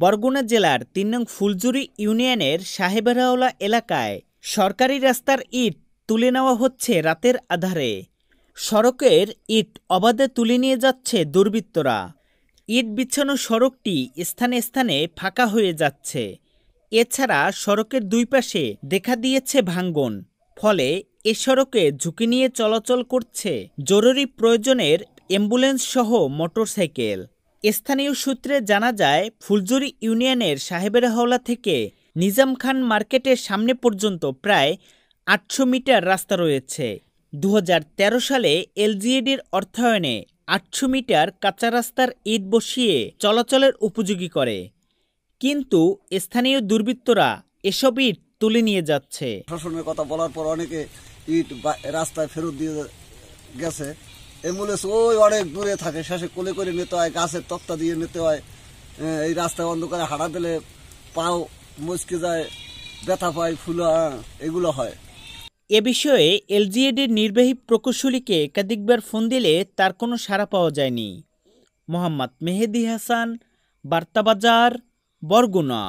বরগুনা জেলার তিন নং ফুলজুরি ইউনিয়নের সাহেবরাওলা এলাকায় সরকারি রাস্তার ইট তুলে নেওয়া হচ্ছে রাতের আধারে সড়কের ইট অবাধে তুলে নিয়ে যাচ্ছে দুর্বৃত্তরা ইট বিছানো সড়কটি স্থানে স্থানে ফাঁকা হয়ে যাচ্ছে এছাড়া সড়কের দুই পাশে দেখা দিয়েছে ভাঙ্গন ফলে এ সড়কে ঝুঁকি নিয়ে চলাচল করছে জরুরি প্রয়োজনের অ্যাম্বুলেন্স সহ মোটরসাইকেল স্থানীয় সূত্রে জানা যায় ফুলজুরি ইউনিয়নের সাহেবের হাওলা থেকে নিজাম খান মার্কেটের সামনে পর্যন্ত প্রায় আটশো মিটার রাস্তা রয়েছে দু সালে এলজিএডির অর্থায়নে আটশো মিটার কাঁচা রাস্তার ইট বসিয়ে চলাচলের উপযোগী করে কিন্তু স্থানীয় দুর্বৃত্তরা এসব ইট তুলে নিয়ে যাচ্ছে প্রশাসনের কথা বলার পর অনেকে ইট রাস্তায় ফেরত দিয়ে গেছে অ্যাম্বুলেন্স ওই অনেক দূরে থাকে শেষে কোলে করে নিতে হয় গাছের তক্তা দিয়ে নিতে হয় এই রাস্তায় অন্ধকারে হাঁটা দিলে পাও মুচকে যায় ব্যথা পায় ফুলা এগুলো হয় এ বিষয়ে এলজিএডির নির্বাহী প্রকৌশলীকে একাধিকবার ফোন দিলে তার কোনো সাড়া পাওয়া যায়নি মোহাম্মদ মেহেদি হাসান বার্তা বাজার বরগুনা